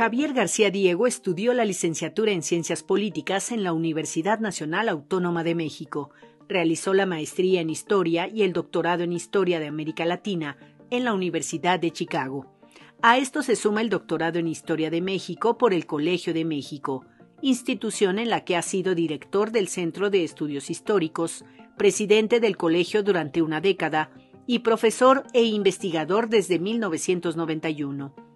Javier García Diego estudió la licenciatura en Ciencias Políticas en la Universidad Nacional Autónoma de México. Realizó la maestría en Historia y el doctorado en Historia de América Latina en la Universidad de Chicago. A esto se suma el doctorado en Historia de México por el Colegio de México, institución en la que ha sido director del Centro de Estudios Históricos, presidente del colegio durante una década y profesor e investigador desde 1991.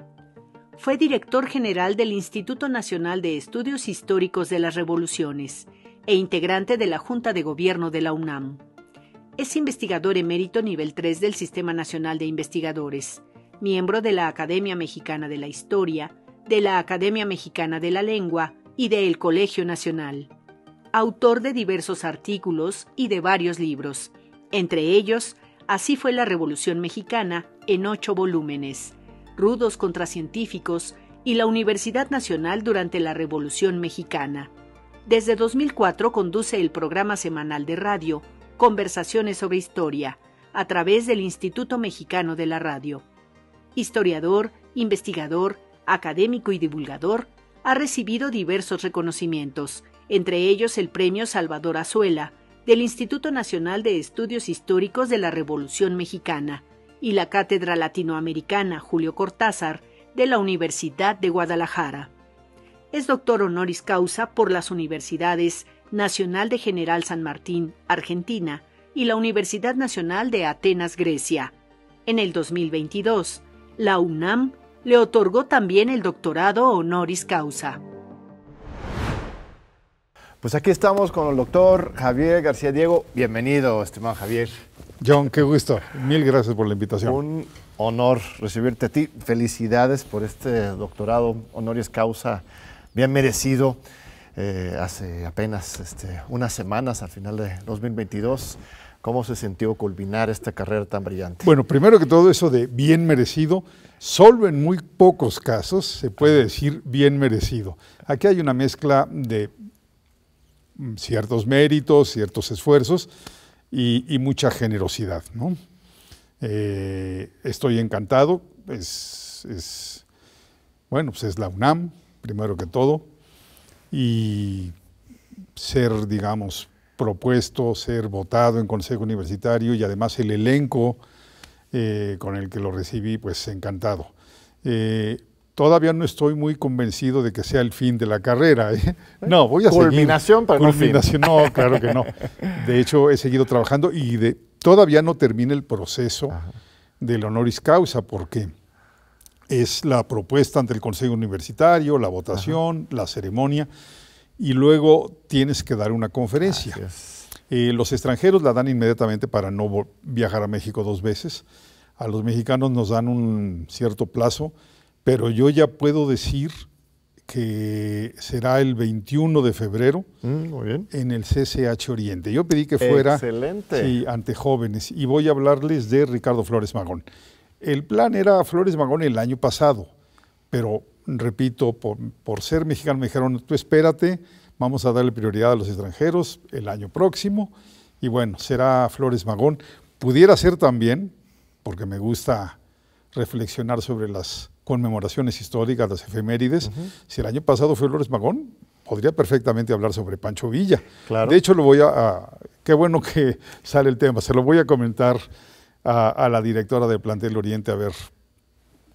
Fue director general del Instituto Nacional de Estudios Históricos de las Revoluciones e integrante de la Junta de Gobierno de la UNAM. Es investigador emérito nivel 3 del Sistema Nacional de Investigadores, miembro de la Academia Mexicana de la Historia, de la Academia Mexicana de la Lengua y del Colegio Nacional. Autor de diversos artículos y de varios libros, entre ellos Así fue la Revolución Mexicana en ocho volúmenes, rudos contra científicos y la Universidad Nacional durante la Revolución Mexicana. Desde 2004 conduce el programa semanal de radio Conversaciones sobre Historia, a través del Instituto Mexicano de la Radio. Historiador, investigador, académico y divulgador, ha recibido diversos reconocimientos, entre ellos el Premio Salvador Azuela, del Instituto Nacional de Estudios Históricos de la Revolución Mexicana, y la Cátedra Latinoamericana Julio Cortázar de la Universidad de Guadalajara. Es doctor honoris causa por las universidades Nacional de General San Martín, Argentina, y la Universidad Nacional de Atenas, Grecia. En el 2022, la UNAM le otorgó también el doctorado honoris causa. Pues aquí estamos con el doctor Javier García Diego. Bienvenido, estimado Javier. John, qué gusto. Mil gracias por la invitación. Un honor recibirte a ti. Felicidades por este doctorado, honoris causa, bien merecido. Eh, hace apenas este, unas semanas, al final de 2022. ¿Cómo se sintió culminar esta carrera tan brillante? Bueno, primero que todo eso de bien merecido, solo en muy pocos casos se puede decir bien merecido. Aquí hay una mezcla de mm, ciertos méritos, ciertos esfuerzos, y, mucha generosidad. Eh, estoy encantado, es, bueno, pues es la UNAM, primero que todo, y ser, digamos, propuesto, ser votado en Consejo Universitario y además el elenco eh, con el que lo recibí, pues encantado. Eh, todavía no estoy muy convencido de que sea el fin de la carrera. ¿eh? ¿Eh? No, voy a culminación, seguir. Para no, fin. no, claro que no. De hecho, he seguido trabajando y todavía no termina el proceso del honoris causa, porque es la propuesta ante el Consejo Universitario, la votación, la ceremonia, y luego tienes que dar una conferencia. Eh, los extranjeros la dan inmediatamente para no viajar a México dos veces. A los mexicanos nos dan un cierto plazo pero yo ya puedo decir que será el 21 de febrero mm, en el CCH Oriente. Yo pedí que fuera Excelente. ante jóvenes y voy a hablarles de Ricardo Flores Magón. El plan era Flores Magón el año pasado, pero repito, por ser mexicano me dijeron, tú espérate, vamos a darle prioridad a los extranjeros el año próximo y bueno, será Flores Magón. Pudiera ser también, porque me gusta reflexionar sobre las conmemoraciones históricas, las efemérides. Si el año pasado fue Flores Magón, podría perfectamente hablar sobre Pancho Villa. De hecho, lo voy a, Qué bueno que sale el tema. Se lo voy a comentar a, la directora de plantel Oriente a ver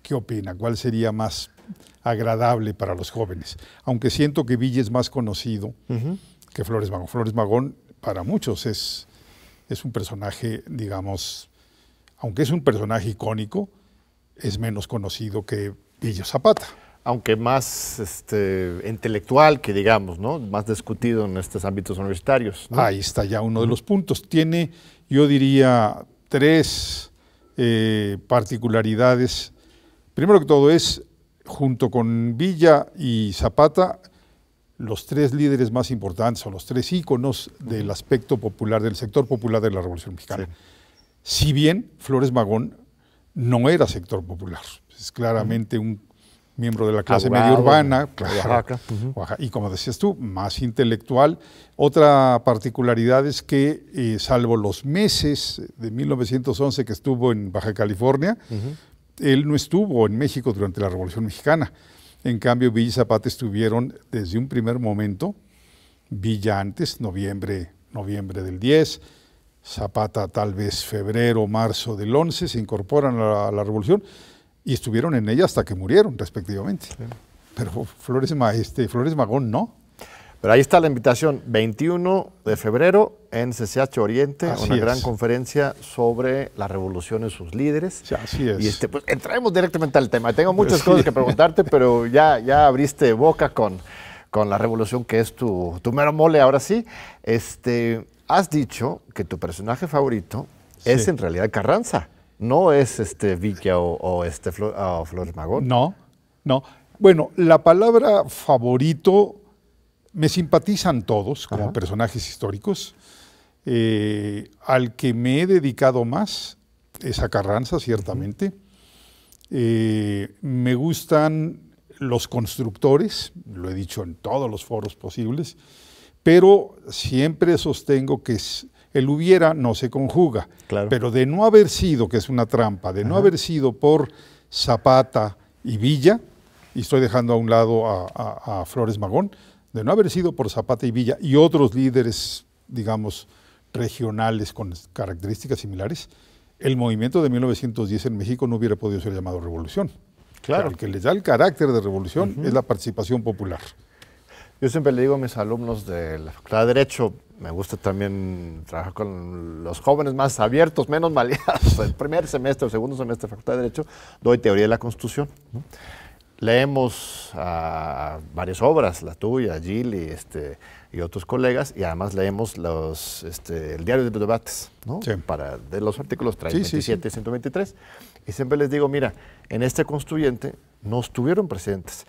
qué opina, cuál sería más agradable para los jóvenes. Aunque siento que Villa es más conocido que Flores Magón. Flores Magón, para muchos, es, es un personaje, digamos, aunque es un personaje icónico, es menos conocido que Villa Zapata. Aunque más este, intelectual que digamos, ¿no? Más discutido en estos ámbitos universitarios. Ahí está ya uno de los puntos. Tiene, yo diría, tres eh, particularidades. Primero que todo es, junto con Villa y Zapata, los tres líderes más importantes o los tres íconos del aspecto popular, del sector popular de la Revolución Mexicana. Si bien Flores Magón no era sector popular, es claramente un miembro de la clase media urbana, y como decías tú, más intelectual. Otra particularidad es que, eh, salvo los meses de 1911 que estuvo en Baja California, él no estuvo en México durante la Revolución Mexicana. En cambio, Villa y Zapata estuvieron desde un primer momento, Villa antes, noviembre, noviembre del 10, Zapata tal vez febrero, marzo del 11, se incorporan a la, revolución y estuvieron en ella hasta que murieron, respectivamente. Pero Flores, este, Flores Magón no. Pero ahí está la invitación, 21 de febrero en CCH Oriente, una gran conferencia sobre la revolución y sus líderes. así es. Y este, pues, entraremos directamente al tema. Tengo muchas cosas que preguntarte, pero ya, ya abriste boca con, con la revolución que es tu, tu mero mole ahora sí. Este, has dicho que tu personaje favorito es en realidad Carranza, no es este o, este Flores Magón. No, no. Bueno, la palabra favorito me simpatizan todos como personajes históricos. Eh, al que me he dedicado más es a Carranza, ciertamente. Eh, me gustan los constructores, lo he dicho en todos los foros posibles pero siempre sostengo que el hubiera no se conjuga. Pero de no haber sido, que es una trampa, de no haber sido por Zapata y Villa, y estoy dejando a un lado a, Flores Magón, de no haber sido por Zapata y Villa y otros líderes, digamos, regionales con características similares, el movimiento de 1910 en México no hubiera podido ser llamado revolución. Claro. el que le da el carácter de revolución es la participación popular. Yo siempre le digo a mis alumnos de la Facultad de Derecho, me gusta también trabajar con los jóvenes más abiertos, menos maleados. El primer semestre o segundo semestre de Facultad de Derecho doy teoría de la Constitución. Leemos ah, varias obras, la tuya, y este, y otros colegas, y además leemos los, este, el diario de los debates, ¿no? Para, de los artículos 37 y 123. Y siempre les digo, mira, en este constituyente no estuvieron presentes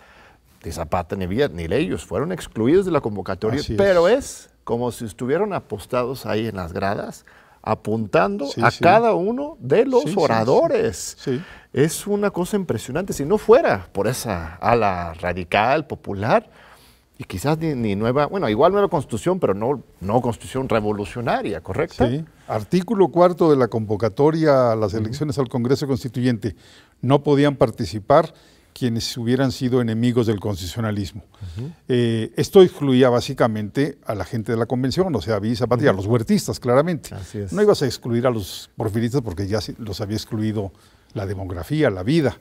de Zapata ni Villa, ni ellos, fueron excluidos de la convocatoria, pero es. como si estuvieran apostados ahí en las gradas, apuntando a cada uno de los oradores. Es una cosa impresionante, si no fuera por esa ala radical, popular, y quizás ni, nueva, bueno, igual nueva constitución, pero no, no constitución revolucionaria, ¿correcto? Sí. Artículo cuarto de la convocatoria a las elecciones al Congreso Constituyente. No podían participar quienes hubieran sido enemigos del constitucionalismo. Eh, esto excluía básicamente a la gente de la convención, o sea, a los huertistas, claramente. No ibas a excluir a los porfiristas porque ya los había excluido la demografía, la vida.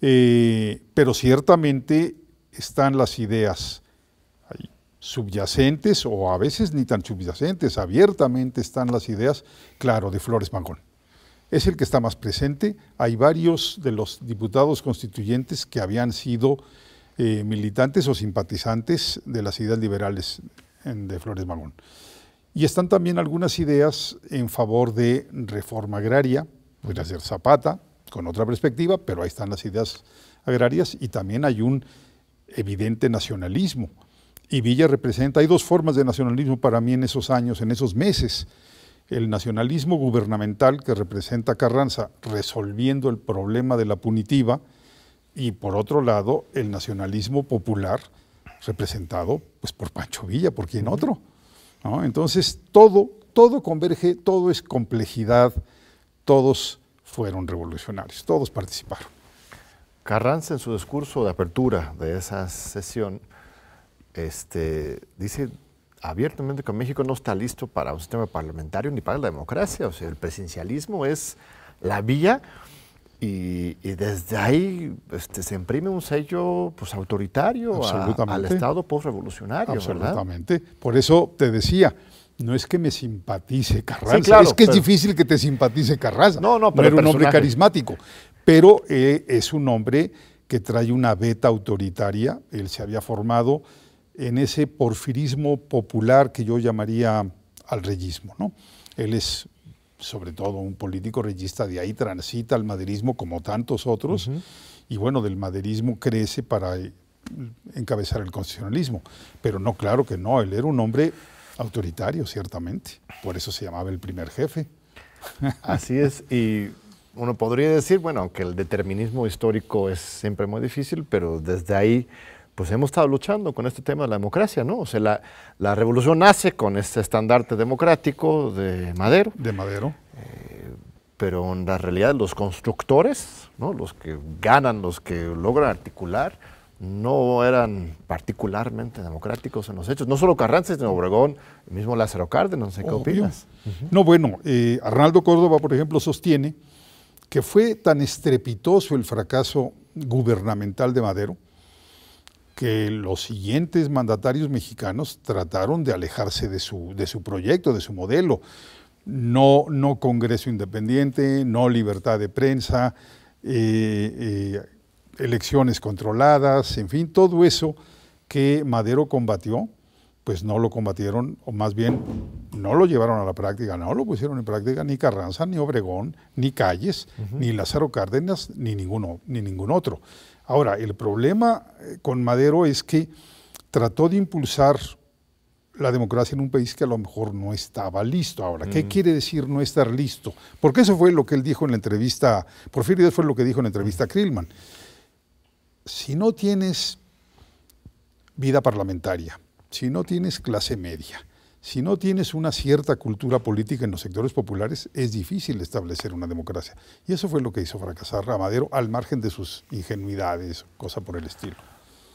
Eh, pero ciertamente están las ideas subyacentes o a veces ni tan subyacentes, abiertamente están las ideas, claro, de Flores Mancón es el que está más presente. Hay varios de los diputados constituyentes que habían sido eh, militantes o simpatizantes de las ideas liberales de Flores Magón. Y están también algunas ideas en favor de reforma agraria, podría ser Zapata, con otra perspectiva, pero ahí están las ideas agrarias y también hay un evidente nacionalismo. Y Villa representa, hay dos formas de nacionalismo para mí en esos años, en esos meses el nacionalismo gubernamental que representa Carranza resolviendo el problema de la punitiva y por otro lado el nacionalismo popular representado pues por Pancho Villa, por quien otro. Entonces todo, todo converge, todo es complejidad, todos fueron revolucionarios, todos participaron. Carranza en su discurso de apertura de esa sesión este, dice abiertamente que México no está listo para un sistema parlamentario ni para la democracia. O sea, el presencialismo es la vía y, desde ahí este, se imprime un sello pues, autoritario al Estado postrevolucionario. Absolutamente. Por eso te decía, no es que me simpatice Carranza, es que es difícil que te simpatice Carranza. No, no, pero no era un hombre carismático, pero eh, es un hombre que trae una beta autoritaria, él se había formado en ese porfirismo popular que yo llamaría al reyismo. ¿no? Él es sobre todo un político reyista, de ahí transita al maderismo como tantos otros, y bueno, del maderismo crece para encabezar el constitucionalismo. Pero no, claro que no, él era un hombre autoritario, ciertamente, por eso se llamaba el primer jefe. Así es, y uno podría decir, bueno, que el determinismo histórico es siempre muy difícil, pero desde ahí pues hemos estado luchando con este tema de la democracia, ¿no? O sea, la, revolución nace con este estandarte democrático de Madero. De Madero. Eh, pero en la realidad los constructores, ¿no? Los que ganan, los que logran articular, no eran particularmente democráticos en los hechos. No solo Carranza, sino Obregón, el mismo Lázaro Cárdenas, no sé qué opinas. No, bueno, eh, Arnaldo Córdoba, por ejemplo, sostiene que fue tan estrepitoso el fracaso gubernamental de Madero, que los siguientes mandatarios mexicanos trataron de alejarse de su, de su proyecto, de su modelo. No, no Congreso Independiente, no libertad de prensa, eh, eh, elecciones controladas, en fin, todo eso que Madero combatió, pues no lo combatieron, o más bien no lo llevaron a la práctica, no lo pusieron en práctica ni Carranza, ni Obregón, ni Calles, ni Lázaro Cárdenas, ni ninguno, ni ningún otro. Ahora, el problema eh, con Madero es que trató de impulsar la democracia en un país que a lo mejor no estaba listo. Ahora, ¿qué mm. quiere decir no estar listo? Porque eso fue lo que él dijo en la entrevista, Porfirio fue lo que dijo en la entrevista a Krillman. Si no tienes vida parlamentaria, si no tienes clase media, si no tienes una cierta cultura política en los sectores populares, es difícil establecer una democracia. Y eso fue lo que hizo fracasar a Madero, al margen de sus ingenuidades, cosa por el estilo.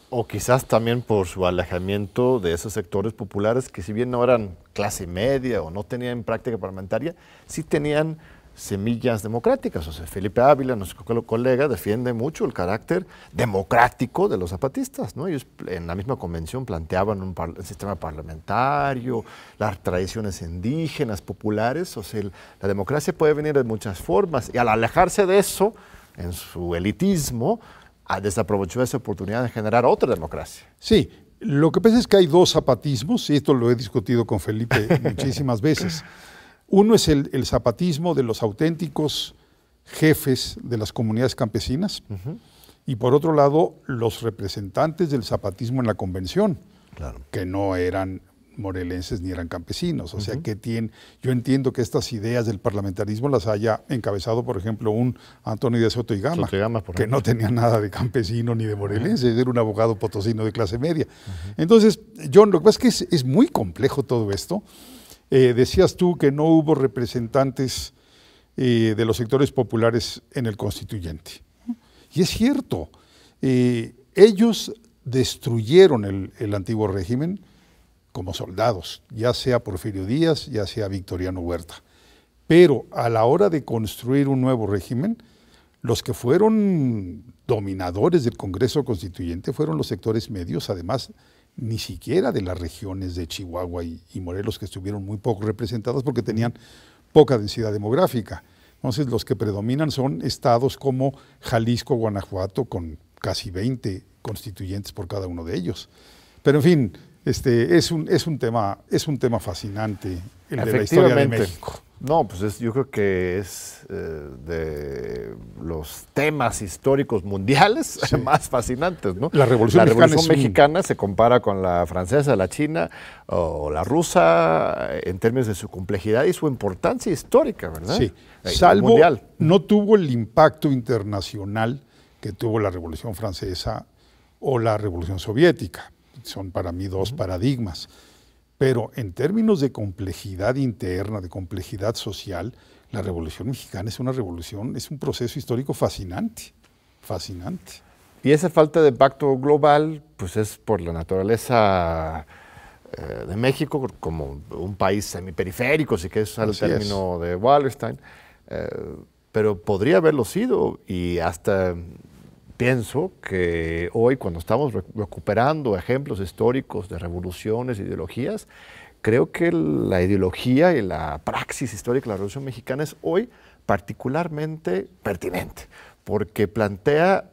O quizás también por su alejamiento de esos sectores populares que si bien no eran clase media o no tenían práctica parlamentaria, sí tenían semillas democráticas. O sea, Felipe Ávila, nuestro colega, defiende mucho el carácter democrático de los zapatistas. ¿no? Ellos en la misma convención planteaban un, sistema parlamentario, las tradiciones indígenas, populares. O sea, la democracia puede venir de muchas formas. Y al alejarse de eso, en su elitismo, ah, desaprovechó esa oportunidad de generar otra democracia. Sí, lo que pasa es que hay dos zapatismos, y esto lo he discutido con Felipe muchísimas veces. Uno es el, zapatismo de los auténticos jefes de las comunidades campesinas y por otro lado los representantes del zapatismo en la convención, que no eran morelenses ni eran campesinos. O sea que tienen, yo entiendo que estas ideas del parlamentarismo las haya encabezado, por ejemplo, un Antonio de Soto y Gama, que no tenía nada de campesino ni de morelense, era un abogado potosino de clase media. Entonces, John, lo que pasa es que es muy complejo todo esto. Eh, decías tú que no hubo representantes eh, de los sectores populares en el constituyente. Y es cierto, eh, ellos destruyeron el, antiguo régimen como soldados, ya sea Porfirio Díaz, ya sea Victoriano Huerta. Pero a la hora de construir un nuevo régimen, los que fueron dominadores del Congreso Constituyente fueron los sectores medios, además ni siquiera de las regiones de Chihuahua y, Morelos, que estuvieron muy poco representadas porque tenían poca densidad demográfica. Entonces, los que predominan son estados como Jalisco, Guanajuato, con casi 20 constituyentes por cada uno de ellos. Pero, en fin, este, es, un, es, un tema, es un tema fascinante el de la historia de México. No, pues yo creo que es eh, de los temas históricos mundiales más fascinantes, ¿no? La Revolución, Mexicana, se compara con la francesa, la china o la rusa en términos de su complejidad y su importancia histórica, ¿verdad? Sí, eh, salvo mundial. no tuvo el impacto internacional que tuvo la Revolución Francesa o la Revolución Soviética. Son para mí dos paradigmas pero en términos de complejidad interna, de complejidad social, la Revolución Mexicana es una revolución, es un proceso histórico fascinante, fascinante. Y esa falta de pacto global, pues es por la naturaleza eh, de México, como un país semiperiférico, si que es al término de Wallerstein, eh, pero podría haberlo sido y hasta pienso que hoy cuando estamos recuperando ejemplos históricos de revoluciones, ideologías, creo que la ideología y la praxis histórica de la Revolución Mexicana es hoy particularmente pertinente, porque plantea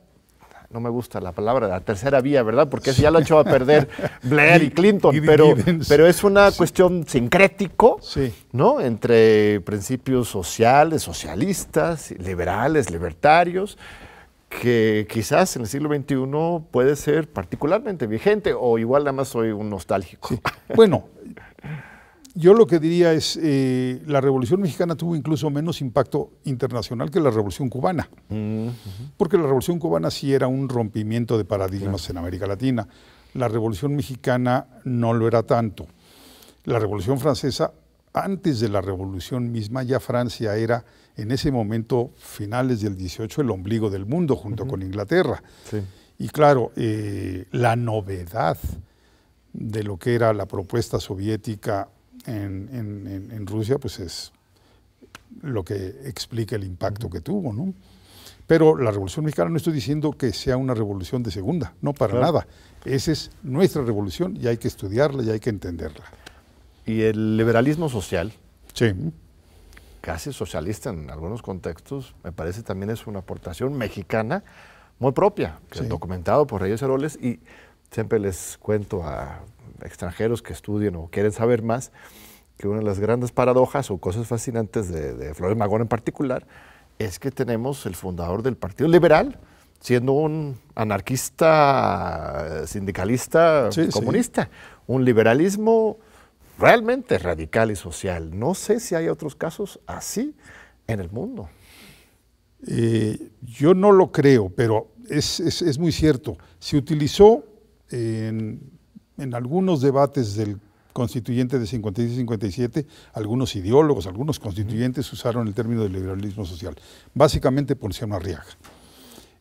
no me gusta la palabra, la tercera vía, ¿verdad? Porque ya lo ha hecho a perder Blair y Clinton, pero, pero es una cuestión sincrético, sí. ¿no? Entre principios sociales, socialistas, liberales, libertarios, que quizás en el siglo XXI puede ser particularmente vigente o igual nada más soy un nostálgico. Bueno, yo lo que diría es, eh, la Revolución Mexicana tuvo incluso menos impacto internacional que la Revolución Cubana, mm, porque la Revolución Cubana sí era un rompimiento de paradigmas en América Latina, la Revolución Mexicana no lo era tanto. La Revolución Francesa, antes de la Revolución misma, ya Francia era en ese momento, finales del 18, el ombligo del mundo junto con Inglaterra. Y claro, eh, la novedad de lo que era la propuesta soviética en, Rusia, pues es lo que explica el impacto que tuvo, ¿no? Pero la Revolución Mexicana no estoy diciendo que sea una revolución de segunda, no para nada. Esa es nuestra revolución y hay que estudiarla y hay que entenderla. Y el liberalismo social, sí casi socialista en algunos contextos, me parece también es una aportación mexicana muy propia, documentado por Reyes Heroles y siempre les cuento a extranjeros que estudian o quieren saber más que una de las grandes paradojas o cosas fascinantes de, Flores Magón en particular es que tenemos el fundador del Partido Liberal siendo un anarquista, sindicalista, comunista, un liberalismo realmente radical y social. No sé si hay otros casos así en el mundo. Eh, yo no lo creo, pero es, muy cierto. Se utilizó en, algunos debates del constituyente de 56 y 57, algunos ideólogos, algunos constituyentes usaron el término de liberalismo social, básicamente por ser una riaja.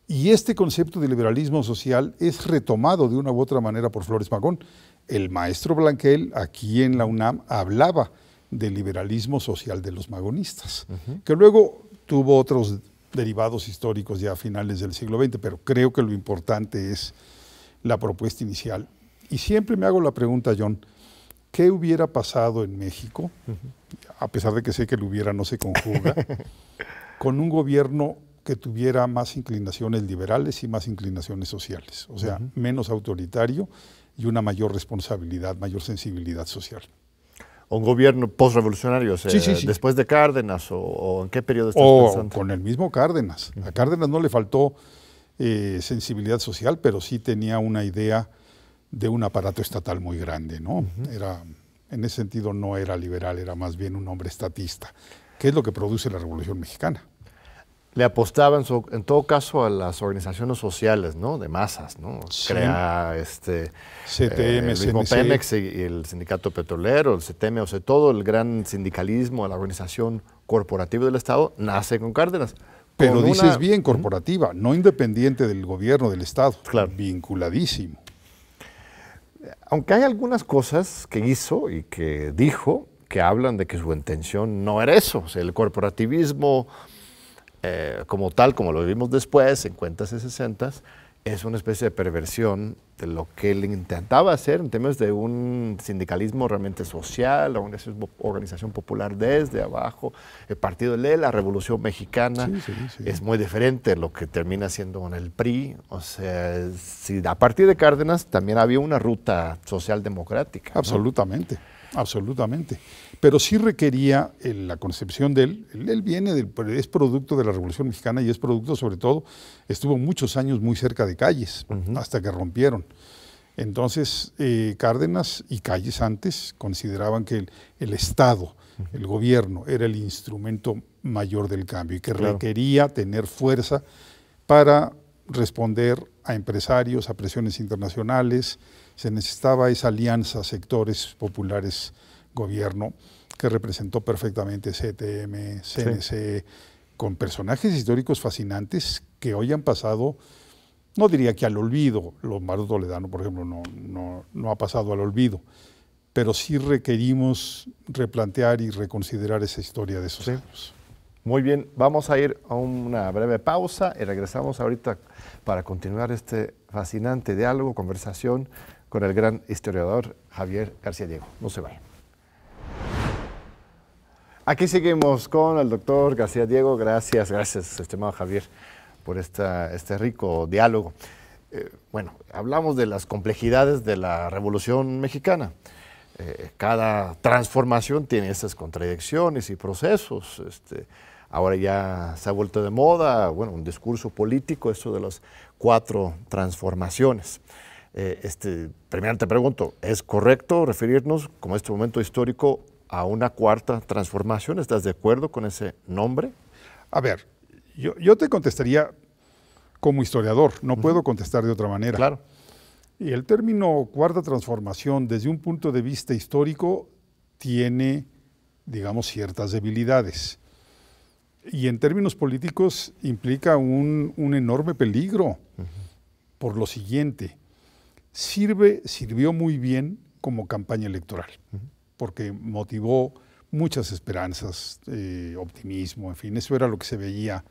Y este concepto de liberalismo social es retomado de una u otra manera por Flores Magón el maestro Blanquel aquí en la UNAM hablaba del liberalismo social de los magonistas, que luego tuvo otros derivados históricos ya a finales del siglo XX, pero creo que lo importante es la propuesta inicial. Y siempre me hago la pregunta, John, ¿qué hubiera pasado en México, a pesar de que sé que lo hubiera no se conjuga, con un gobierno que tuviera más inclinaciones liberales y más inclinaciones sociales, o sea, menos autoritario y una mayor responsabilidad, mayor sensibilidad social. ¿Un gobierno postrevolucionario? O ¿Después de Cárdenas o, en qué periodo estás pensando? con el mismo Cárdenas. A Cárdenas no le faltó eh, sensibilidad social, pero sí tenía una idea de un aparato estatal muy grande, ¿no? Era, en ese sentido no era liberal, era más bien un hombre estatista, ¿Qué es lo que produce la Revolución Mexicana le apostaba en, todo caso a las organizaciones sociales, ¿no? De masas, ¿no? Crea este CTM, eh, el y el sindicato petrolero, el CTM, o sea, todo el gran sindicalismo, la organización corporativa del Estado nace con Cárdenas. Pero dices bien corporativa, no independiente del gobierno del Estado, claro. vinculadísimo. Aunque hay algunas cosas que hizo y que dijo que hablan de que su intención no era eso, o sea, el corporativismo eh, como tal, como lo vimos después, en cuentas y sesentas, es una especie de perversión de lo que él intentaba hacer en términos de un sindicalismo realmente social, una organización popular desde abajo, el Partido de la Revolución Mexicana, es muy diferente lo que termina siendo con el PRI. O sea, si a partir de Cárdenas también había una ruta socialdemocrática. Absolutamente, absolutamente pero sí requería eh, la concepción de él. Él, viene, del, es producto de la Revolución Mexicana y es producto sobre todo, estuvo muchos años muy cerca de Calles, hasta que rompieron. Entonces, eh, Cárdenas y Calles antes consideraban que el, Estado, el gobierno, era el instrumento mayor del cambio y que requería tener fuerza para responder a empresarios, a presiones internacionales. Se necesitaba esa alianza, sectores populares gobierno que representó perfectamente CTM, CNC, con personajes históricos fascinantes que hoy han pasado, no diría que al olvido, los Lombardo Toledano, por ejemplo, no, no, ha pasado al olvido, pero sí requerimos replantear y reconsiderar esa historia de esos sí. Muy bien, vamos a ir a una breve pausa y regresamos ahorita para continuar este fascinante diálogo, conversación con el gran historiador Javier García Diego. No se vayan. Aquí seguimos con el doctor García Diego. Gracias, gracias, estimado Javier, por este rico diálogo. Eh, bueno, hablamos de las complejidades de la Revolución Mexicana. Eh, cada transformación tiene esas contradicciones y procesos. Este, ahora ya se ha vuelto de moda, bueno, un discurso político, esto de las cuatro transformaciones. Eh, este, primero te pregunto, ¿es correcto referirnos como este momento histórico a una cuarta transformación. ¿Estás de acuerdo con ese nombre? A ver, yo, te contestaría como historiador, no puedo contestar de otra manera. Claro. Y el término cuarta transformación desde un punto de vista histórico tiene, digamos, ciertas debilidades. Y en términos políticos implica un, enorme peligro por lo siguiente. Sirve, sirvió muy bien como campaña electoral porque motivó muchas esperanzas, eh, optimismo, en fin, eso era lo que se veía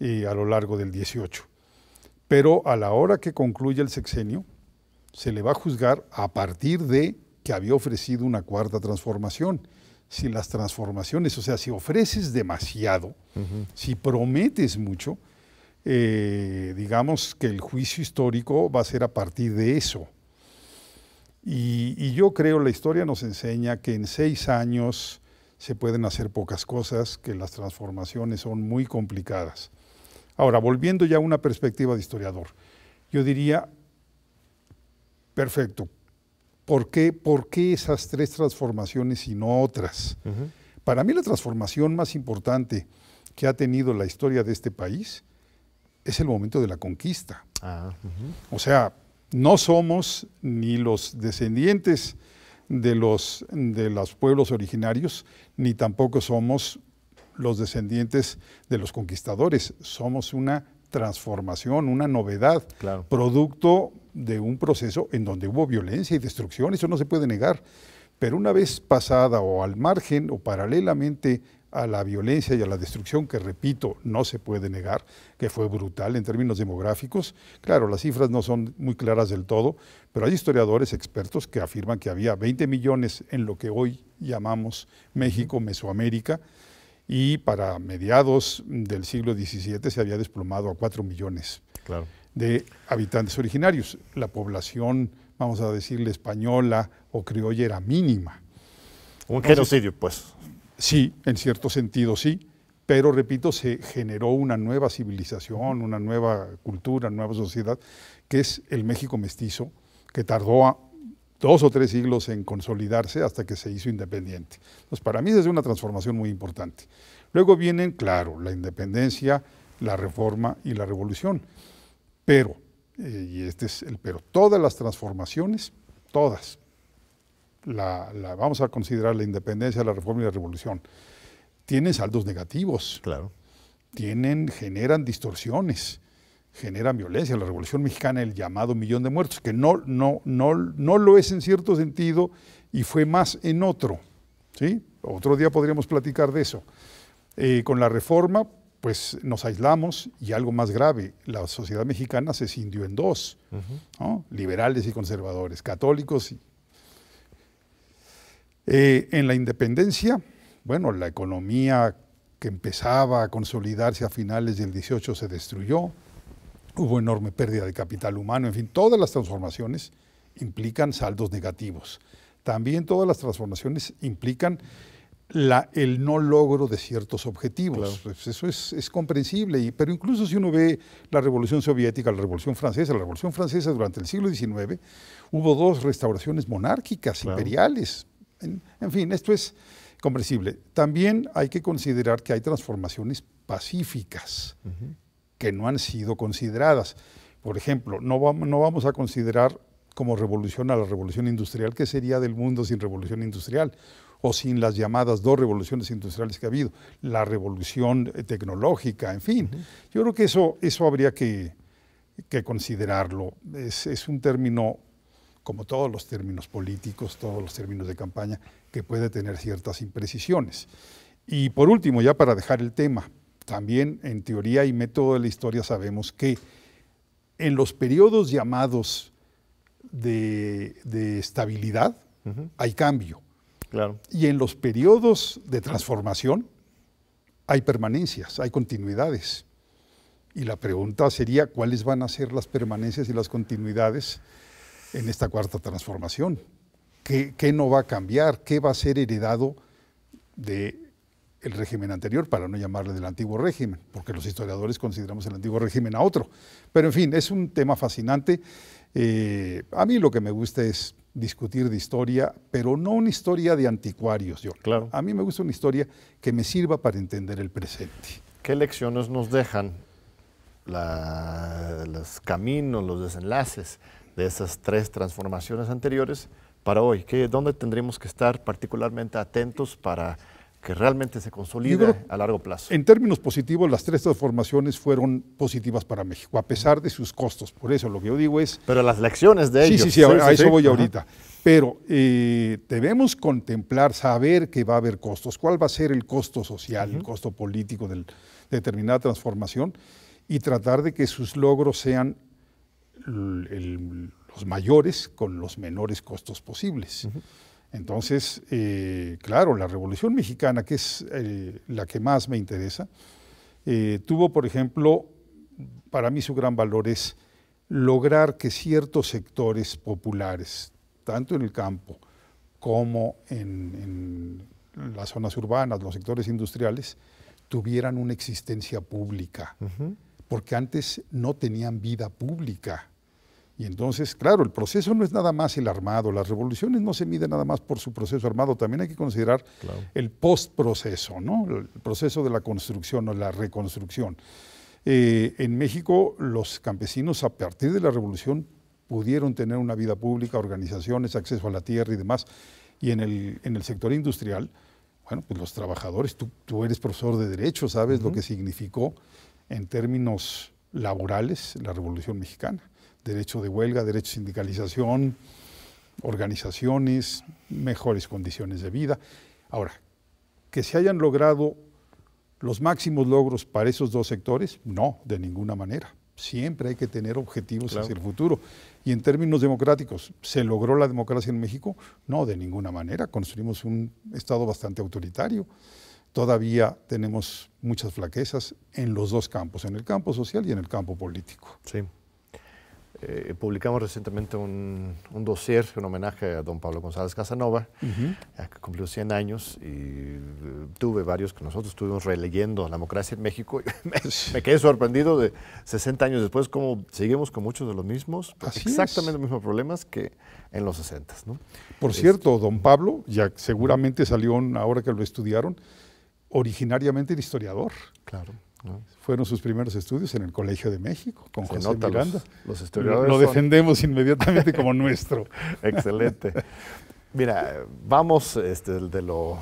eh, a lo largo del 18. Pero a la hora que concluye el sexenio, se le va a juzgar a partir de que había ofrecido una cuarta transformación. Si las transformaciones, o sea, si ofreces demasiado, si prometes mucho, eh, digamos que el juicio histórico va a ser a partir de eso. Y, yo creo, la historia nos enseña que en seis años se pueden hacer pocas cosas, que las transformaciones son muy complicadas. Ahora, volviendo ya a una perspectiva de historiador, yo diría, perfecto, ¿por qué, esas tres transformaciones y no otras? Para mí la transformación más importante que ha tenido la historia de este país es el momento de la conquista. Ah, o sea, no somos ni los descendientes de los, de los pueblos originarios, ni tampoco somos los descendientes de los conquistadores. Somos una transformación, una novedad, producto de un proceso en donde hubo violencia y destrucción, eso no se puede negar. Pero una vez pasada o al margen o paralelamente a la violencia y a la destrucción que, repito, no se puede negar, que fue brutal en términos demográficos. Claro, las cifras no son muy claras del todo, pero hay historiadores expertos que afirman que había 20 millones en lo que hoy llamamos México, Mesoamérica, y para mediados del siglo XVII se había desplomado a 4 millones de habitantes originarios. La población, vamos a decirle, española o criolla era mínima. Un genocidio, pues. Sí, en cierto sentido sí, pero repito, se generó una nueva civilización, una nueva cultura, una nueva sociedad, que es el México mestizo, que tardó dos o tres siglos en consolidarse hasta que se hizo independiente. Entonces, para mí es una transformación muy importante. Luego vienen, claro, la independencia, la reforma y la revolución, pero, eh, y este es el pero, todas las transformaciones, todas, la, vamos a considerar la independencia, la reforma y la revolución, tienen saldos negativos. Claro. Tienen, generan distorsiones, generan violencia. La Revolución Mexicana, el llamado millón de muertos, que no, no, no, no lo es en cierto sentido y fue más en otro. ¿sí? Otro día podríamos platicar de eso. Eh, con la reforma, pues nos aislamos y algo más grave, la sociedad mexicana se cindió en dos, liberales y conservadores, católicos y eh, en la independencia, bueno, la economía que empezaba a consolidarse a finales del 18 se destruyó, hubo enorme pérdida de capital humano, en fin, todas las transformaciones implican saldos negativos. También todas las transformaciones implican el no logro de ciertos objetivos. Pues eso es, comprensible, pero incluso si uno ve la Revolución Soviética, la Revolución Francesa, la Revolución Francesa durante el siglo XIX, hubo dos restauraciones monárquicas, imperiales, en, fin, esto es comprensible. También hay que considerar que hay transformaciones pacíficas que no han sido consideradas. Por ejemplo, no, vamos a considerar como revolución a la revolución industrial, que sería del mundo sin revolución industrial o sin las llamadas dos revoluciones industriales que ha habido, la revolución eh, tecnológica, en fin. Yo creo que eso, eso habría que, considerarlo. es, un término como todos los términos políticos, todos los términos de campaña, que puede tener ciertas imprecisiones. Y por último, ya para dejar el tema, también en teoría y método de la historia sabemos que en los periodos llamados de, estabilidad hay cambio. Claro. Y en los periodos de transformación hay permanencias, hay continuidades. Y la pregunta sería, ¿cuáles van a ser las permanencias y las continuidades? en esta cuarta transformación. ¿Qué, no va a cambiar? ¿Qué va a ser heredado del régimen anterior, para no llamarle del antiguo régimen? Porque los historiadores consideramos el antiguo régimen a otro. Pero en fin, es un tema fascinante. Eh, a mí lo que me gusta es discutir de historia, pero no una historia de anticuarios, yo. A mí me gusta una historia que me sirva para entender el presente. ¿Qué lecciones nos dejan los caminos, los desenlaces de esas tres transformaciones anteriores para hoy? ¿Dónde tendremos que estar particularmente atentos para que realmente se consolide a largo plazo? En términos positivos, las tres transformaciones fueron positivas para México, a pesar de sus costos. Por eso lo que yo digo es... Pero las lecciones de ellos. Sí, sí, sí, a, eso voy ahorita. Pero eh, debemos contemplar, saber que va a haber costos, cuál va a ser el costo social, el costo político de determinada transformación y tratar de que sus logros sean los mayores con los menores costos posibles. Entonces, eh, claro, la Revolución Mexicana, que es eh, la que más me interesa, eh, tuvo, por ejemplo, para mí su gran valor es lograr que ciertos sectores populares, tanto en el campo como en, las zonas urbanas, los sectores industriales, tuvieran una existencia pública porque antes no tenían vida pública. Y entonces, claro, el proceso no es nada más el armado, las revoluciones no se miden nada más por su proceso armado, también hay que considerar el postproceso, ¿no? El proceso de la construcción o la reconstrucción. Eh, en México, los campesinos a partir de la revolución pudieron tener una vida pública, organizaciones, acceso a la tierra y demás. Y en el, sector industrial, bueno, pues los trabajadores, tú, eres profesor de Derecho, sabes lo que significó en términos laborales la Revolución Mexicana. Derecho de huelga, derecho de sindicalización, organizaciones, mejores condiciones de vida. Ahora, que se hayan logrado los máximos logros para esos dos sectores, no, de ninguna manera. Siempre hay que tener objetivos hacia el futuro. Y en términos democráticos, ¿se logró la democracia en México? No, de ninguna manera. Construimos un Estado bastante autoritario todavía tenemos muchas flaquezas en los dos campos, en el campo social y en el campo político. Sí. Eh, publicamos recientemente un, un dossier un homenaje a don Pablo González Casanova, que cumplió 100 años y eh, tuve varios que nosotros estuvimos releyendo La democracia en México. Y me, quedé sorprendido de 60 años después cómo seguimos con muchos de los mismos, exactamente los mismos problemas que en los 60. Por cierto, don Pablo, ya seguramente salió ahora que lo estudiaron, originariamente el historiador. Claro. Fueron sus primeros estudios en el Colegio de México con José Miranda. Los, lo, defendemos inmediatamente como nuestro. Excelente. Mira, vamos este, de lo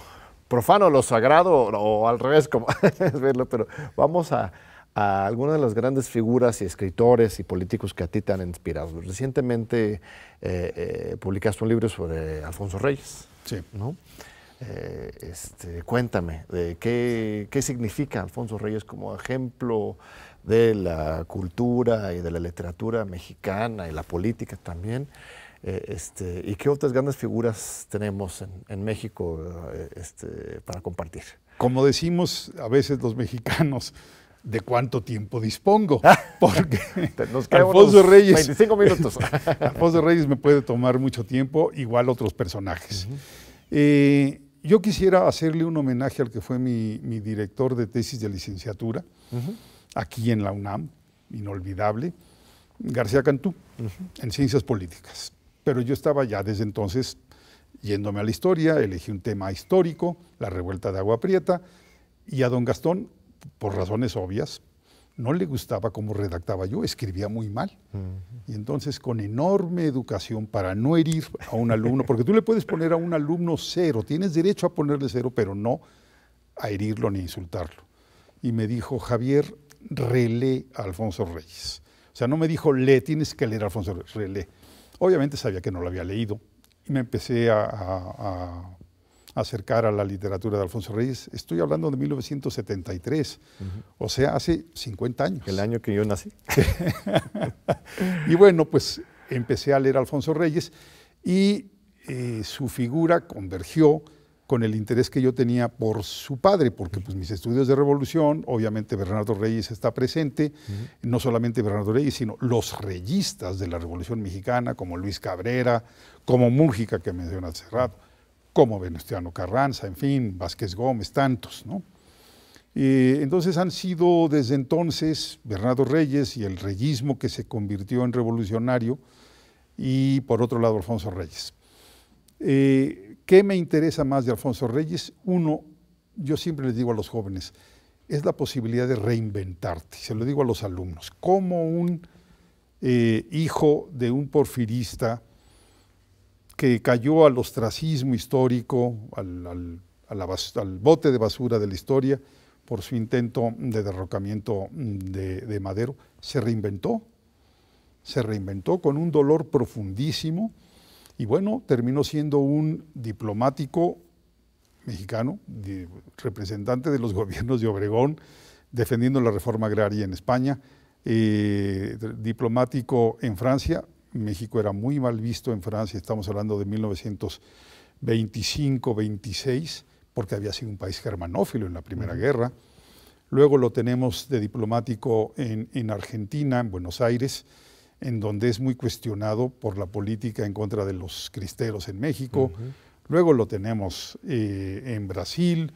profano lo sagrado o al revés, como es verlo, pero vamos a, algunas de las grandes figuras y escritores y políticos que a ti te han inspirado. Recientemente eh, eh, publicaste un libro sobre Alfonso Reyes. Sí. ¿no? Eh, este, cuéntame, de eh, qué, qué, significa Alfonso Reyes como ejemplo de la cultura y de la literatura mexicana y la política también? Eh, este, ¿Y qué otras grandes figuras tenemos en, México este, para compartir? Como decimos a veces los mexicanos, de cuánto tiempo dispongo, ah. porque Nos Alfonso Reyes 25 minutos. Alfonso Reyes me puede tomar mucho tiempo, igual otros personajes. Yo quisiera hacerle un homenaje al que fue mi, director de tesis de licenciatura, aquí en la UNAM, inolvidable, García Cantú, en Ciencias Políticas. Pero yo estaba ya desde entonces yéndome a la historia, elegí un tema histórico, la revuelta de Agua Prieta, y a don Gastón, por razones obvias, no le gustaba cómo redactaba yo, escribía muy mal. Y entonces con enorme educación para no herir a un alumno, porque tú le puedes poner a un alumno cero, tienes derecho a ponerle cero, pero no a herirlo ni insultarlo. Y me dijo, Javier, relé a Alfonso Reyes. O sea, no me dijo, le, tienes que leer a Alfonso Reyes, relé. Obviamente sabía que no lo había leído. Y me empecé a acercar a la literatura de Alfonso Reyes. Estoy hablando de 1973, o sea, hace 50 años. El año que yo nací. y bueno, pues empecé a leer Alfonso Reyes y eh, su figura convergió con el interés que yo tenía por su padre, porque pues mis estudios de revolución, obviamente Bernardo Reyes está presente, no solamente Bernardo Reyes, sino los reyistas de la Revolución Mexicana, como Luis Cabrera, como Múrgica, que menciona hace rato, como Venustiano Carranza, en fin, Vázquez Gómez, tantos, ¿no? entonces han sido desde entonces Bernardo Reyes y el reyismo que se convirtió en revolucionario y por otro lado Alfonso Reyes. Eh, ¿Qué me interesa más de Alfonso Reyes? Uno, yo siempre les digo a los jóvenes, es la posibilidad de reinventarte. Se lo digo a los alumnos. Como un eh, hijo de un porfirista que cayó al ostracismo histórico, al, bote de basura de la historia por su intento de derrocamiento de, Madero, se reinventó, se reinventó con un dolor profundísimo y bueno, terminó siendo un diplomático mexicano, representante de los gobiernos de Obregón, defendiendo la reforma agraria en España, eh, diplomático en Francia, México era muy mal visto en Francia, estamos hablando de 1925, 26, porque había sido un país germanófilo en la Primera Guerra. Luego lo tenemos de diplomático en, Argentina, en Buenos Aires, en donde es muy cuestionado por la política en contra de los cristeros en México. Luego lo tenemos eh, en Brasil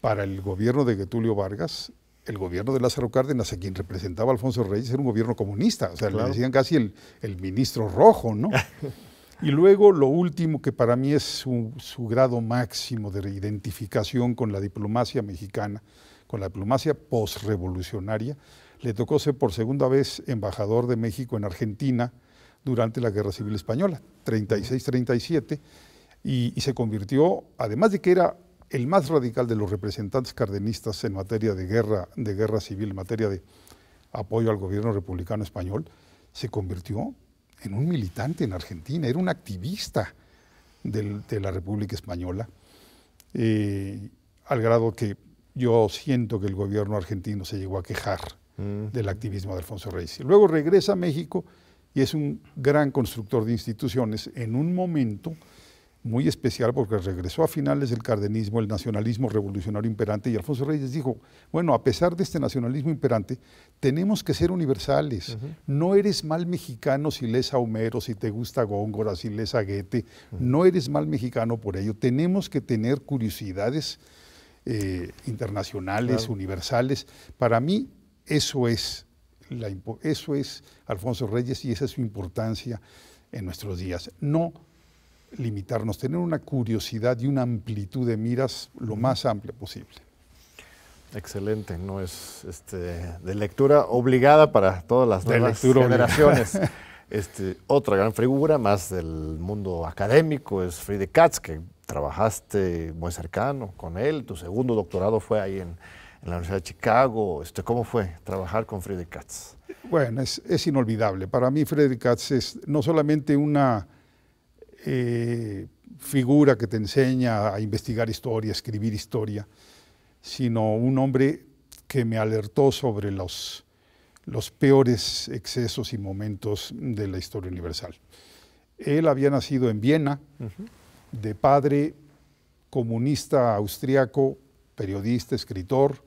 para el gobierno de Getulio Vargas el gobierno de Lázaro Cárdenas, a quien representaba Alfonso Reyes, era un gobierno comunista, o sea, le decían casi el, ministro rojo, ¿no? y luego lo último que para mí es su, grado máximo de identificación con la diplomacia mexicana, con la diplomacia postrevolucionaria, le tocó ser por segunda vez embajador de México en Argentina durante la Guerra Civil Española, 36-37, y se convirtió, además de que era el más radical de los representantes cardenistas en materia de guerra, de guerra civil, en materia de apoyo al gobierno republicano español, se convirtió en un militante en Argentina, era un activista de la República Española, eh, al grado que yo siento que el gobierno argentino se llegó a quejar mm. del activismo de Alfonso Reyes. luego regresa a México y es un gran constructor de instituciones en un momento muy especial porque regresó a finales del cardenismo, el nacionalismo revolucionario imperante, y Alfonso Reyes dijo, bueno, a pesar de este nacionalismo imperante, tenemos que ser universales. No eres mal mexicano si lees a Homero, si te gusta Góngora, si lees a Guete, no eres mal mexicano por ello. Tenemos que tener curiosidades eh, internacionales, universales. Para mí, eso es, la, eso es Alfonso Reyes y esa es su importancia en nuestros días. No limitarnos, tener una curiosidad y una amplitud de miras lo más amplia posible. Excelente, no es este, de lectura obligada para todas las nuevas generaciones. Este, otra gran figura más del mundo académico es Friede Katz, que trabajaste muy cercano con él. Tu segundo doctorado fue ahí en, la Universidad de Chicago. Este, ¿Cómo fue trabajar con Friede Katz? Bueno, es, inolvidable. Para mí Friede Katz es no solamente una eh, figura que te enseña a investigar historia, a escribir historia, sino un hombre que me alertó sobre los, los peores excesos y momentos de la historia universal. Él había nacido en Viena, de padre comunista austriaco, periodista, escritor,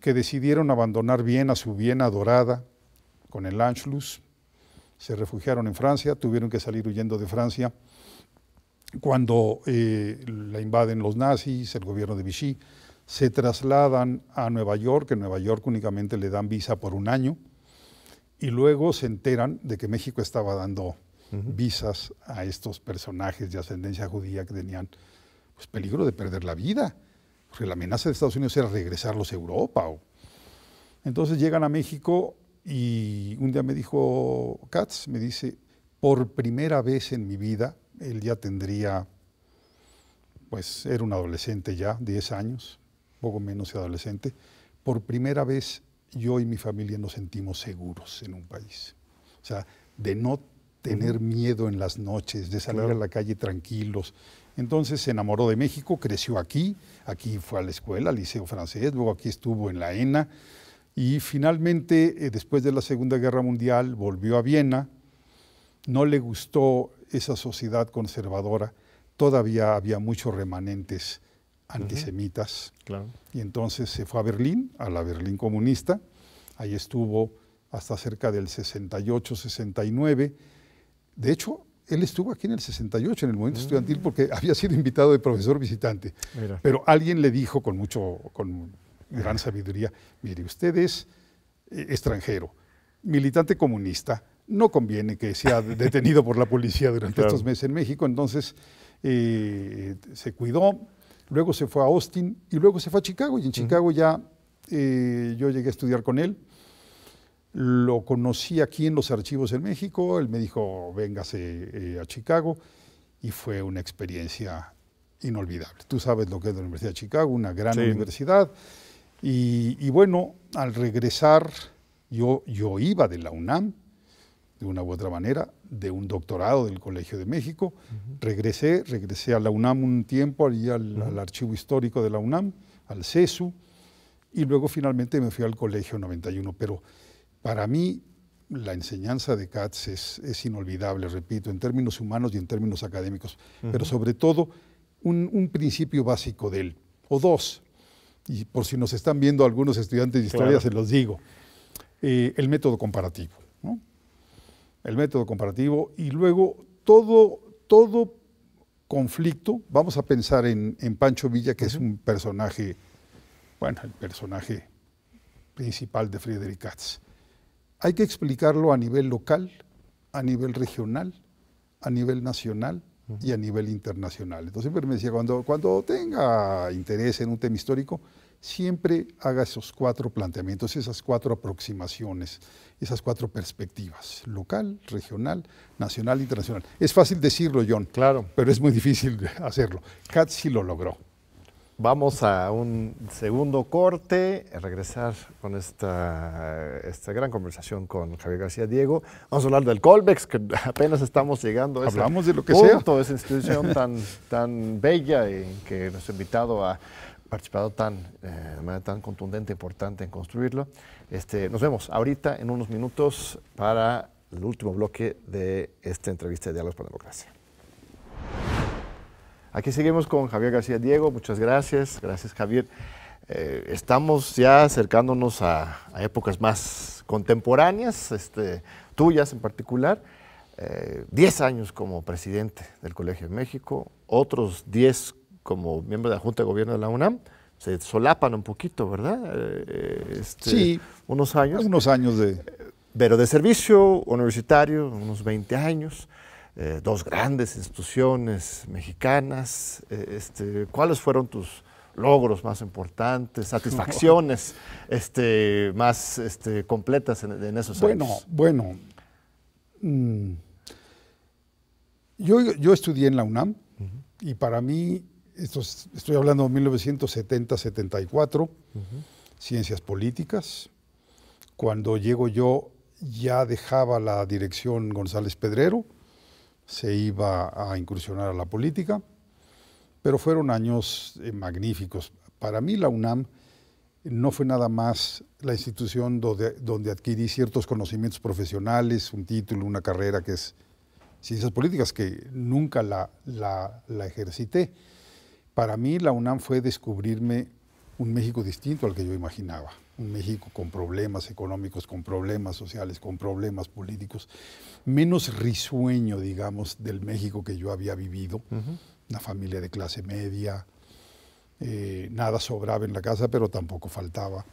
que decidieron abandonar Viena, su Viena dorada, con el Anschluss, se refugiaron en Francia, tuvieron que salir huyendo de Francia cuando eh, la invaden los nazis, el gobierno de Vichy, se trasladan a Nueva York, en Nueva York únicamente le dan visa por un año, y luego se enteran de que México estaba dando visas a estos personajes de ascendencia judía que tenían pues, peligro de perder la vida, porque la amenaza de Estados Unidos era regresarlos a Europa. Entonces llegan a México y un día me dijo Katz, me dice, por primera vez en mi vida, él ya tendría, pues era un adolescente ya, 10 años, poco menos adolescente, por primera vez yo y mi familia nos sentimos seguros en un país. O sea, de no tener miedo en las noches, de salir a la calle tranquilos. Entonces se enamoró de México, creció aquí, aquí fue a la escuela, al Liceo Francés, luego aquí estuvo en la ENA y finalmente, eh, después de la Segunda Guerra Mundial, volvió a Viena. No le gustó esa sociedad conservadora. Todavía había muchos remanentes antisemitas. claro. Y entonces se fue a Berlín, a la Berlín comunista. Ahí estuvo hasta cerca del 68, 69. De hecho, él estuvo aquí en el 68, en el momento estudiantil, mm. porque había sido invitado de profesor visitante. Pero alguien le dijo con mucho, con gran sabiduría. Mire, usted es eh, extranjero, militante comunista, no conviene que sea detenido por la policía durante estos meses en México, entonces eh, se cuidó, luego se fue a Austin y luego se fue a Chicago y en Chicago ya eh, yo llegué a estudiar con él. Lo conocí aquí en los archivos en México, él me dijo, véngase a Chicago y fue una experiencia inolvidable. Tú sabes lo que es la Universidad de Chicago, una gran universidad. Y, bueno, al regresar, yo, yo iba de la UNAM, de una u otra manera, de un doctorado del Colegio de México. Regresé, regresé a la UNAM un tiempo, allí al, archivo histórico de la UNAM, al CESU, y luego finalmente me fui al Colegio 91. Pero para mí la enseñanza de Katz es, inolvidable, repito, en términos humanos y en términos académicos, pero sobre todo un, un principio básico de él, o dos, y por si nos están viendo algunos estudiantes de historia, se los digo, eh, el método comparativo. El método comparativo y luego todo, todo conflicto, vamos a pensar en, Pancho Villa, que es un personaje, bueno, el personaje principal de Friedrich Katz. Hay que explicarlo a nivel local, a nivel regional, a nivel nacional y a nivel internacional. Entonces siempre me decía, cuando, cuando tenga interés en un tema histórico, siempre haga esos cuatro planteamientos, esas cuatro aproximaciones, esas cuatro perspectivas, local, regional, nacional, internacional. Es fácil decirlo, John, claro. pero es muy difícil hacerlo. Katz sí lo logró. Vamos a un segundo corte, a regresar con esta, esta gran conversación con Javier García Diego. Vamos a hablar del Colbex, que apenas estamos llegando a ese Hablamos de lo que punto, sea. esa institución tan, tan bella en que nuestro invitado ha participado tan, eh, de manera tan contundente, e importante en construirlo. Este, nos vemos ahorita en unos minutos para el último bloque de esta entrevista de Diálogos por la Democracia. Aquí seguimos con Javier García Diego, muchas gracias, gracias Javier. Eh, estamos ya acercándonos a, épocas más contemporáneas, este, tuyas en particular. 10 eh, años como presidente del Colegio de México, otros diez como miembro de la Junta de Gobierno de la UNAM. Se solapan un poquito, ¿verdad? Eh, este, sí. Unos años. Unos años de... Pero de servicio universitario, unos 20 años. Eh, dos grandes instituciones mexicanas. Eh, este, ¿Cuáles fueron tus logros más importantes, satisfacciones este, más este, completas en, esos bueno, años? Bueno, mm, yo, estudié en la UNAM y para mí, estoy hablando de 1970-74, ciencias políticas. Cuando llego yo ya dejaba la dirección González Pedrero se iba a incursionar a la política, pero fueron años eh, magníficos. Para mí la UNAM no fue nada más la institución donde, donde, adquirí ciertos conocimientos profesionales, un título, una carrera que es ciencias políticas, que nunca la, la ejercité. Para mí la UNAM fue descubrirme un México distinto al que yo imaginaba un México con problemas económicos, con problemas sociales, con problemas políticos, menos risueño, digamos, del México que yo había vivido, una familia de clase media, eh, nada sobraba en la casa, pero tampoco faltaba.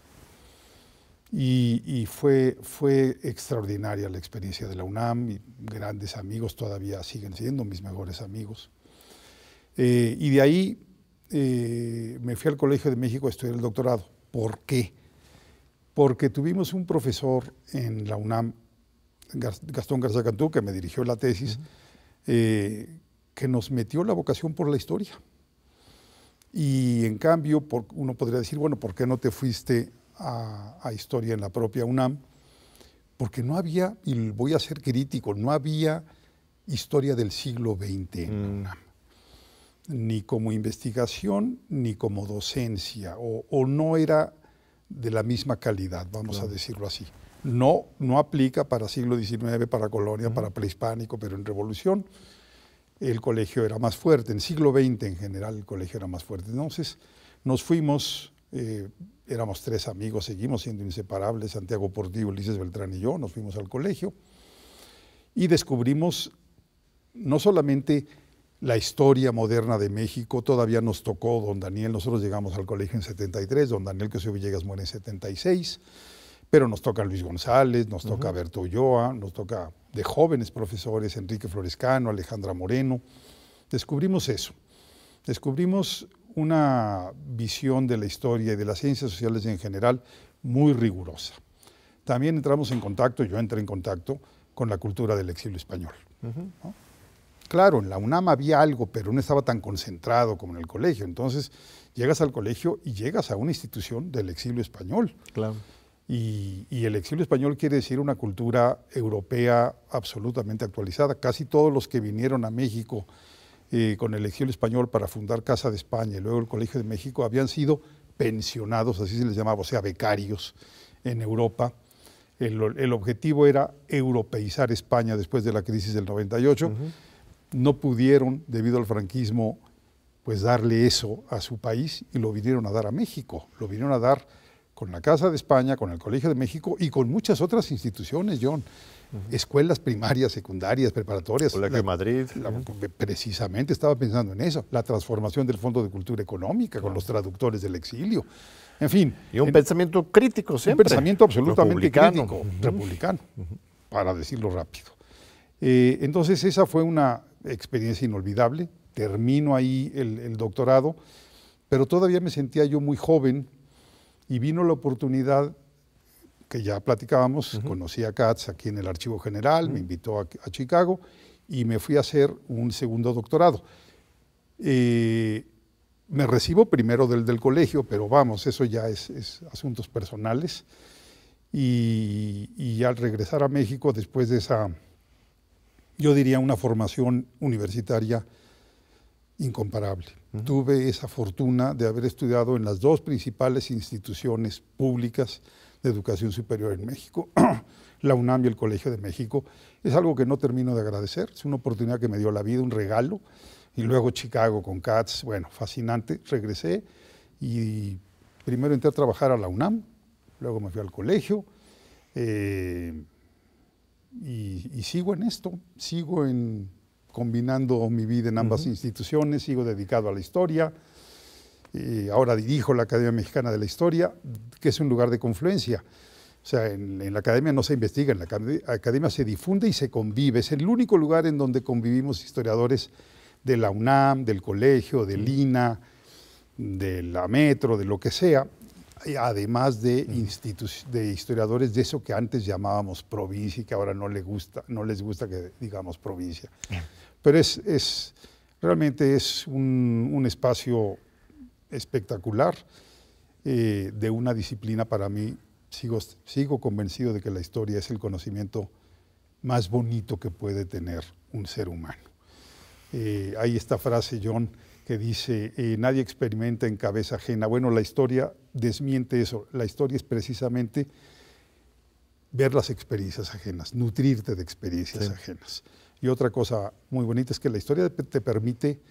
Y, fue, extraordinaria la experiencia de la UNAM, y grandes amigos todavía siguen siendo mis mejores amigos. Eh, y de ahí eh, me fui al Colegio de México a estudiar el doctorado. ¿Por qué? porque tuvimos un profesor en la UNAM, Gastón García que me dirigió la tesis, eh, que nos metió la vocación por la historia. Y en cambio, uno podría decir, bueno, ¿por qué no te fuiste a, historia en la propia UNAM? Porque no había, y voy a ser crítico, no había historia del siglo XX en la mm. UNAM, ni como investigación, ni como docencia, o no era de la misma calidad, vamos a decirlo así. No, no aplica para siglo XIX, para colonia, para prehispánico, pero en revolución el colegio era más fuerte, en siglo XX en general el colegio era más fuerte. Entonces nos fuimos, eh, éramos tres amigos, seguimos siendo inseparables, Santiago Portillo, Ulises Beltrán y yo, nos fuimos al colegio y descubrimos no solamente la historia moderna de México. Todavía nos tocó, don Daniel, nosotros llegamos al colegio en 73, don Daniel que Villegas muere en 76, pero nos toca Luis González, nos toca Berto Ulloa, nos toca de jóvenes profesores, Enrique Florescano, Alejandra Moreno. Descubrimos eso, descubrimos una visión de la historia y de las ciencias sociales en general muy rigurosa. También entramos en contacto, yo entré en contacto con la cultura del exilio español. Claro, en la UNAM había algo, pero no estaba tan concentrado como en el colegio. Entonces, llegas al colegio y llegas a una institución del exilio español. Claro. Y, el exilio español quiere decir una cultura europea absolutamente actualizada. Casi todos los que vinieron a México eh, con el exilio español para fundar Casa de España y luego el Colegio de México habían sido pensionados, así se les llamaba, o sea, becarios en Europa. El, objetivo era europeizar España después de la crisis del 98 no pudieron, debido al franquismo, pues darle eso a su país y lo vinieron a dar a México, lo vinieron a dar con la Casa de España, con el Colegio de México y con muchas otras instituciones, John. Escuelas primarias, secundarias, preparatorias. Colegio de Madrid. precisamente estaba pensando en eso, la transformación del Fondo de Cultura Económica con los traductores del exilio. En fin. Y un pensamiento crítico siempre. Un pensamiento absolutamente crítico, republicano, para decirlo rápido. Eh, entonces esa fue una, experiencia inolvidable, termino ahí el, doctorado, pero todavía me sentía yo muy joven y vino la oportunidad que ya platicábamos, conocí a Katz aquí en el Archivo General, me invitó a, Chicago y me fui a hacer un segundo doctorado. Eh, me recibo primero del, del colegio, pero vamos, eso ya es, asuntos personales. y, al regresar a México después de esa yo diría una formación universitaria incomparable. Tuve esa fortuna de haber estudiado en las dos principales instituciones públicas de educación superior en México, la UNAM y el Colegio de México. Es algo que no termino de agradecer, es una oportunidad que me dio la vida, un regalo. Y luego Chicago con CATS, bueno, fascinante. Regresé y primero entré a trabajar a la UNAM, luego me fui al colegio. Eh, y, sigo en esto, sigo en combinando mi vida en ambas instituciones, sigo dedicado a la historia, eh, ahora dirijo la Academia Mexicana de la Historia, que es un lugar de confluencia. O sea, en, en, la academia no se investiga, en la academia se difunde y se convive. Es el único lugar en donde convivimos historiadores de la UNAM, del colegio, del INA, de la metro, de lo que sea, además de, de historiadores de eso que antes llamábamos provincia y que ahora no, le gusta, no les gusta que digamos provincia. Pero es, realmente es un, espacio espectacular eh, de una disciplina para mí. Sigo, sigo convencido de que la historia es el conocimiento más bonito que puede tener un ser humano. hay eh, esta frase, John, que dice, eh, nadie experimenta en cabeza ajena. Bueno, la historia desmiente eso. La historia es precisamente ver las experiencias ajenas, nutrirte de experiencias ajenas. Y otra cosa muy bonita es que la historia te permite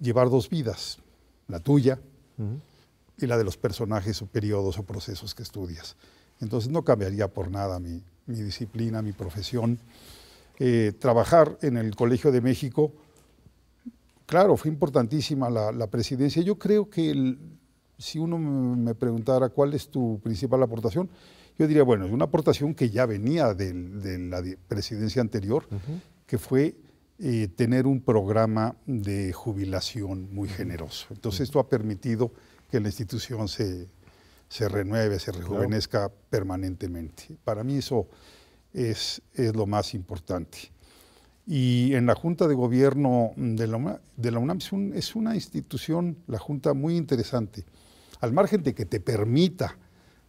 llevar dos vidas, la tuya y la de los personajes o periodos o procesos que estudias. Entonces no cambiaría por nada mi, disciplina, mi profesión. Eh, trabajar en el Colegio de México Claro, fue importantísima la, presidencia. Yo creo que si uno me preguntara cuál es tu principal aportación, yo diría, bueno, es una aportación que ya venía de, la presidencia anterior, que fue eh, tener un programa de jubilación muy generoso. Entonces, esto ha permitido que la institución se, renueve, se rejuvenezca permanentemente. Para mí eso es, es lo más importante. Y en la Junta de Gobierno de la UNAM, es, una institución, la Junta, muy interesante. Al margen de que te permita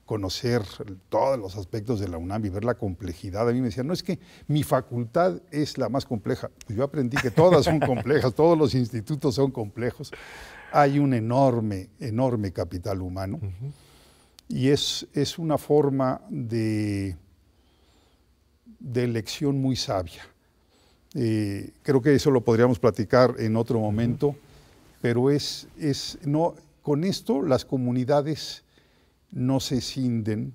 conocer todos los aspectos de la UNAM y ver la complejidad, a mí me decían, no es que mi facultad es la más compleja. Pues yo aprendí que todas son complejas, todos los institutos son complejos. Hay un enorme, enorme capital humano. Y es, es una forma de, de elección muy sabia eh, creo que eso lo podríamos platicar en otro momento, pero es, es no, con esto las comunidades no se cinden,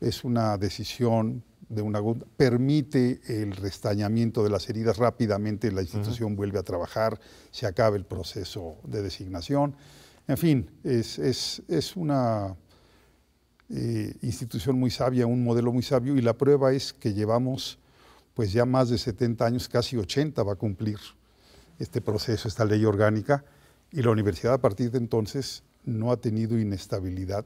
es una decisión de una permite el restañamiento de las heridas rápidamente, la institución vuelve a trabajar, se acaba el proceso de designación. En fin, es, una eh, institución muy sabia, un modelo muy sabio y la prueba es que llevamos pues ya más de 70 años, casi 80 va a cumplir este proceso, esta ley orgánica, y la universidad a partir de entonces no ha tenido inestabilidad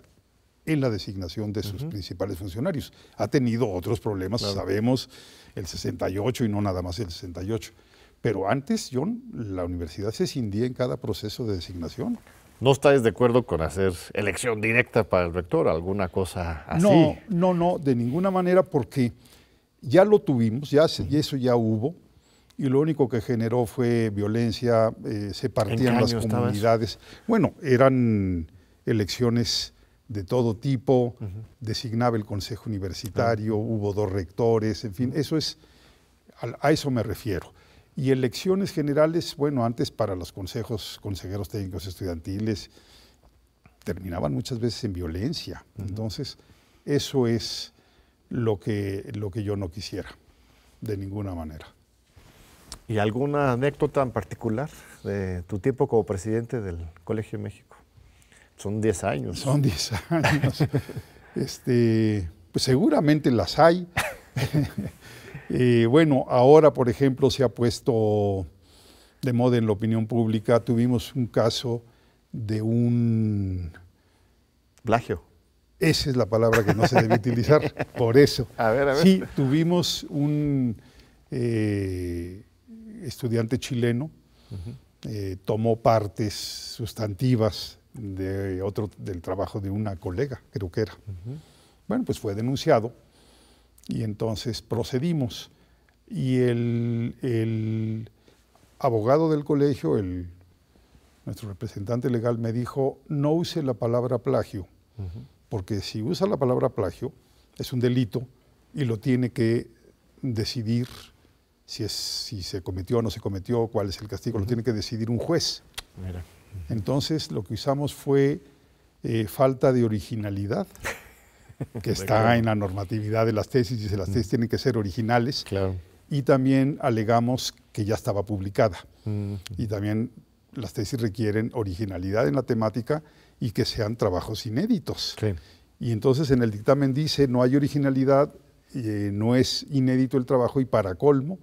en la designación de sus principales funcionarios. Ha tenido otros problemas, sabemos, el 68 y no nada más el 68. Pero antes, John, la universidad se cindía en cada proceso de designación. ¿No estáis de acuerdo con hacer elección directa para el rector, alguna cosa así? No, no, no, de ninguna manera, porque ya lo tuvimos, ya, y eso ya hubo, y lo único que generó fue violencia, eh, se partían las comunidades. Bueno, eran elecciones de todo tipo, designaba el Consejo Universitario, hubo dos rectores, en fin, eso es, a, eso me refiero. Y elecciones generales, bueno, antes para los consejos, consejeros técnicos estudiantiles, terminaban muchas veces en violencia. Entonces, eso es lo que, lo que yo no quisiera, de ninguna manera. ¿Y alguna anécdota en particular de tu tiempo como presidente del Colegio de México? Son 10 años. Son 10 años. este, pues seguramente las hay. Eh, bueno, ahora, por ejemplo, se ha puesto de moda en la opinión pública. Tuvimos un caso de un... Plagio. Esa es la palabra que no se debe utilizar, por eso. A ver, Sí, tuvimos un eh, estudiante chileno, eh, tomó partes sustantivas de otro, del trabajo de una colega, creo que era. Bueno, pues fue denunciado y entonces procedimos. Y el, abogado del colegio, el, nuestro representante legal, me dijo, no use la palabra plagio porque si usa la palabra plagio, es un delito y lo tiene que decidir si, es, si se cometió o no se cometió, cuál es el castigo, lo tiene que decidir un juez. Entonces, lo que usamos fue eh, falta de originalidad, que está en la normatividad de las tesis, y las tesis tienen que ser originales. Y también alegamos que ya estaba publicada. Y también las tesis requieren originalidad en la temática y que sean trabajos inéditos. Y entonces en el dictamen dice, no hay originalidad, eh, no es inédito el trabajo y para colmo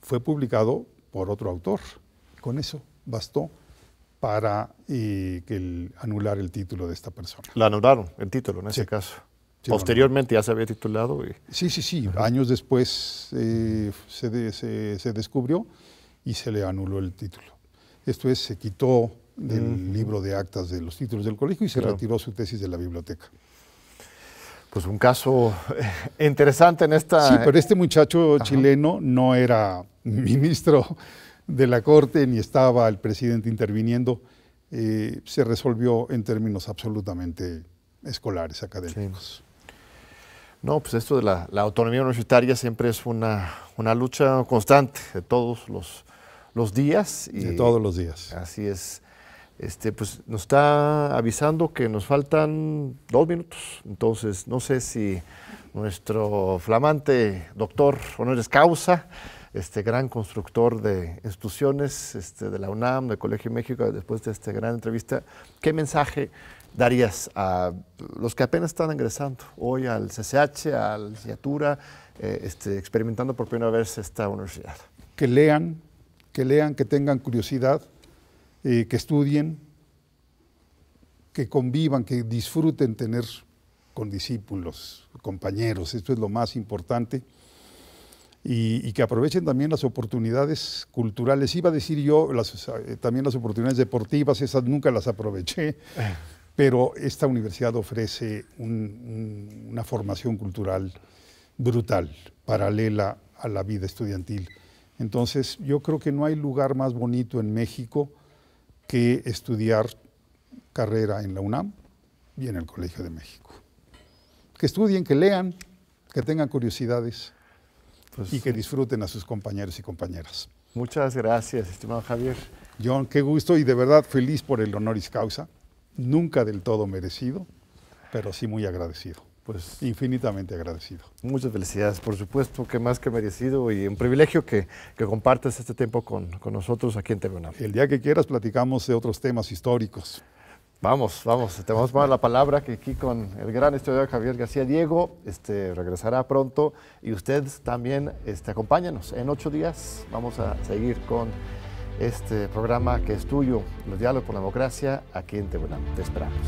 fue publicado por otro autor. Con eso bastó para eh, anular el título de esta persona. La anularon, el título en ese caso. Posteriormente ya se había titulado. Sí, sí, sí. Años después eh, se, se, se descubrió y se le anuló el título. Esto es, se quitó del libro de actas de los títulos del colegio y se retiró su tesis de la biblioteca. Pues un caso eh, interesante en esta... Sí, pero este muchacho chileno no era ministro de la Corte ni estaba el presidente interviniendo. Eh, se resolvió en términos absolutamente escolares, académicos. No, pues esto de la, autonomía universitaria siempre es una, una lucha constante de todos los, los días. Y de todos los días. Así es este, pues nos está avisando que nos faltan dos minutos. Entonces, no sé si nuestro flamante doctor Honores Causa, este gran constructor de instituciones este, de la UNAM, del Colegio México, después de esta gran entrevista, ¿qué mensaje darías a los que apenas están ingresando hoy al CCH, a la licenciatura, eh, este, experimentando por primera vez esta universidad? Que lean, que lean, que tengan curiosidad, eh, que estudien, que convivan, que disfruten tener con discípulos, compañeros, esto es lo más importante, y, que aprovechen también las oportunidades culturales. Iba a decir yo, eh, también las oportunidades deportivas, esas nunca las aproveché, eh. pero esta universidad ofrece una formación cultural brutal, paralela a la vida estudiantil. Entonces, yo creo que no hay lugar más bonito en México que estudiar carrera en la UNAM y en el Colegio de México. Que estudien, que lean, que tengan curiosidades pues y que disfruten a sus compañeros y compañeras. Muchas gracias, estimado Javier. John, qué gusto y de verdad feliz por el honoris causa, nunca del todo merecido, pero sí muy agradecido pues infinitamente agradecido. Muchas felicidades, por supuesto, que más que merecido y un privilegio que, que compartas este tiempo con, nosotros aquí en Tribunal. El día que quieras platicamos de otros temas históricos. Vamos, vamos, te vamos a dar la palabra que aquí con el gran historiador Javier García Diego este, regresará pronto y usted también este, acompáñanos. En ocho días vamos a seguir con este programa que es tuyo, los diálogos por la democracia, aquí en Tribunal. Te esperamos.